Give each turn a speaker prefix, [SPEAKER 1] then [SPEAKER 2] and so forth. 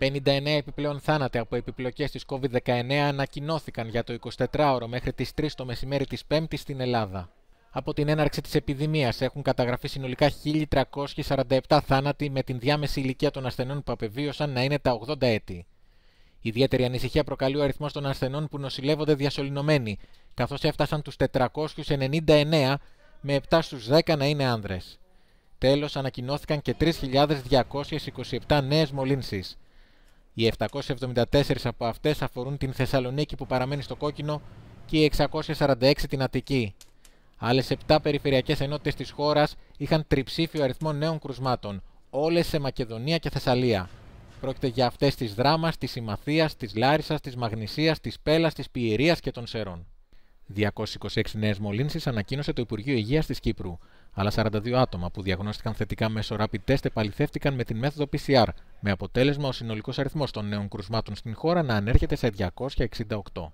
[SPEAKER 1] 59 επιπλέον θάνατοι από επιπλοκές της COVID-19 ανακοινώθηκαν για το 24ωρο μέχρι τις 3 το μεσημέρι της 5ης στην Ελλάδα. Από την έναρξη της επιδημίας έχουν καταγραφεί συνολικά 1.347 θάνατοι με την διάμεση ηλικία των ασθενών που απεβίωσαν να είναι τα 80 έτη. Ιδιαίτερη ανησυχία προκαλεί ο αριθμός των ασθενών που νοσηλεύονται διασωληνωμένοι, καθώς έφτασαν τους 499 με 7 στους 10 να είναι άνδρες. Τέλος, ανακοινώθηκαν και 3.227 νέες μολύνσεις. Οι 774 από αυτές αφορούν την Θεσσαλονίκη που παραμένει στο κόκκινο και οι 646 την Αττική. Άλλες 7 περιφερειακές ενότητες της χώρας είχαν τριψήφιο αριθμό νέων κρουσμάτων, όλες σε Μακεδονία και Θεσσαλία. Πρόκειται για αυτές της Δράμας, της Συμμαθίας, της Λάρισας, της Μαγνησίας, της Πέλας, της Πιερίας και των Σερών. 226 νέες μολύνσεις ανακοίνωσε το Υπουργείο Υγείας της Κύπρου αλλά 42 άτομα που διαγνώστηκαν θετικά μέσω rapid test επαληθεύτηκαν με την μέθοδο PCR, με αποτέλεσμα ο συνολικός αριθμός των νέων κρουσμάτων στην χώρα να ανέρχεται σε 268.